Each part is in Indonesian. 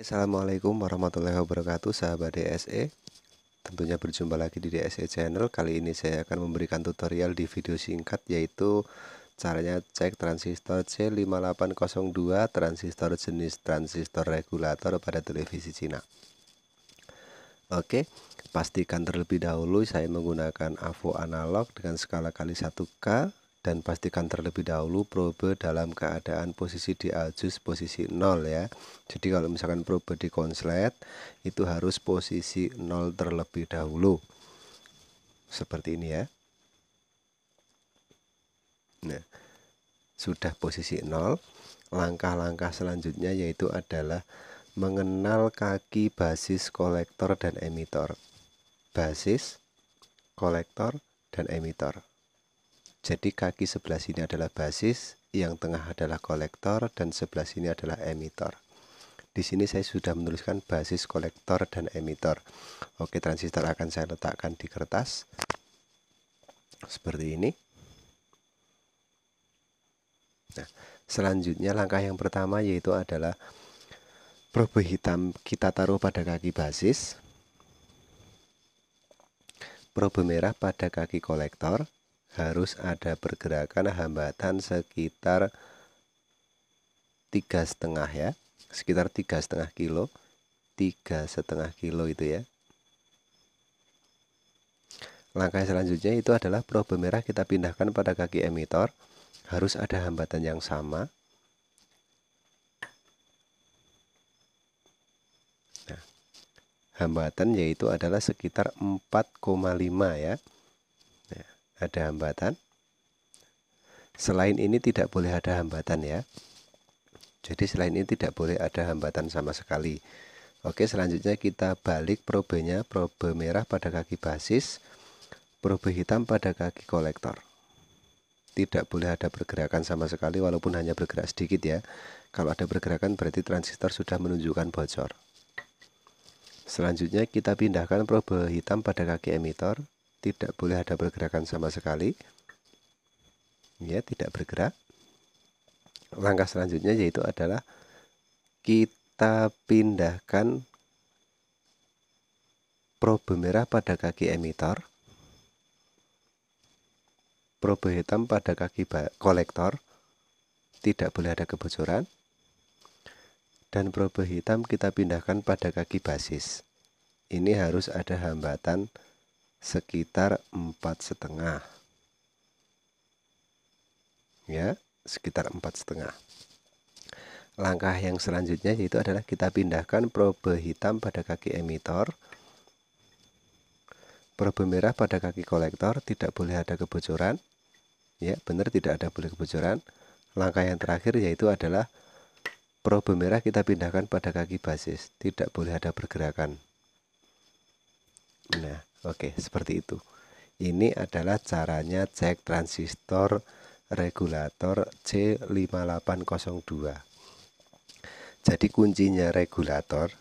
Assalamualaikum warahmatullahi wabarakatuh sahabat DSE Tentunya berjumpa lagi di DSE channel Kali ini saya akan memberikan tutorial di video singkat yaitu Caranya cek transistor C5802 transistor jenis transistor regulator pada televisi Cina Oke pastikan terlebih dahulu saya menggunakan AVO analog dengan skala kali 1K dan pastikan terlebih dahulu probe dalam keadaan posisi di aljus posisi 0 ya jadi kalau misalkan probe di konslet itu harus posisi 0 terlebih dahulu seperti ini ya nah sudah posisi 0 langkah-langkah selanjutnya yaitu adalah mengenal kaki basis kolektor dan emitor basis kolektor dan emitor jadi kaki sebelah sini adalah basis, yang tengah adalah kolektor, dan sebelah sini adalah emitor. Di sini saya sudah menuliskan basis kolektor dan emitor. Oke, transistor akan saya letakkan di kertas. Seperti ini. Nah, selanjutnya langkah yang pertama yaitu adalah probe hitam kita taruh pada kaki basis. Probe merah pada kaki kolektor harus ada pergerakan hambatan sekitar tiga setengah ya sekitar tiga setengah kilo tiga setengah kilo itu ya langkah selanjutnya itu adalah probe merah kita pindahkan pada kaki emitor harus ada hambatan yang sama nah, hambatan yaitu adalah sekitar 4,5 ya ada hambatan. Selain ini tidak boleh ada hambatan ya. Jadi selain ini tidak boleh ada hambatan sama sekali. Oke, selanjutnya kita balik probenya, probe merah pada kaki basis, probe hitam pada kaki kolektor. Tidak boleh ada pergerakan sama sekali walaupun hanya bergerak sedikit ya. Kalau ada pergerakan berarti transistor sudah menunjukkan bocor. Selanjutnya kita pindahkan probe hitam pada kaki emitor tidak boleh ada pergerakan sama sekali ya tidak bergerak langkah selanjutnya yaitu adalah kita pindahkan probe merah pada kaki emitor probe hitam pada kaki kolektor tidak boleh ada kebocoran dan probe hitam kita pindahkan pada kaki basis ini harus ada hambatan sekitar empat setengah ya sekitar empat setengah langkah yang selanjutnya yaitu adalah kita pindahkan probe hitam pada kaki emitor probe merah pada kaki kolektor tidak boleh ada kebocoran ya benar tidak ada boleh kebocoran langkah yang terakhir yaitu adalah probe merah kita pindahkan pada kaki basis tidak boleh ada pergerakan nah Oke, seperti itu. Ini adalah caranya cek transistor regulator C5802. Jadi kuncinya regulator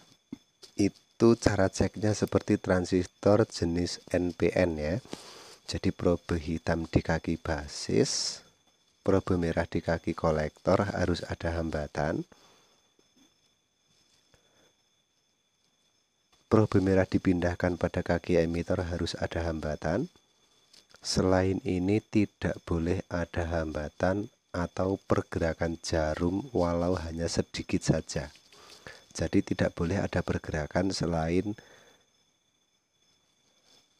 itu cara ceknya seperti transistor jenis NPN ya. Jadi probe hitam di kaki basis, probe merah di kaki kolektor harus ada hambatan. probe merah dipindahkan pada kaki emitor harus ada hambatan. Selain ini tidak boleh ada hambatan atau pergerakan jarum walau hanya sedikit saja. Jadi tidak boleh ada pergerakan selain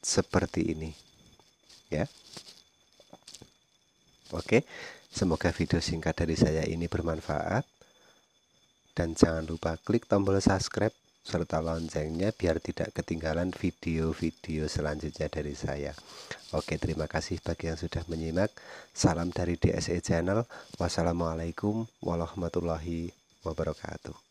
seperti ini. Ya. Oke, semoga video singkat dari saya ini bermanfaat. Dan jangan lupa klik tombol subscribe serta loncengnya biar tidak ketinggalan video-video selanjutnya dari saya. Oke, terima kasih bagi yang sudah menyimak. Salam dari DSE Channel. Wassalamualaikum warahmatullahi wabarakatuh.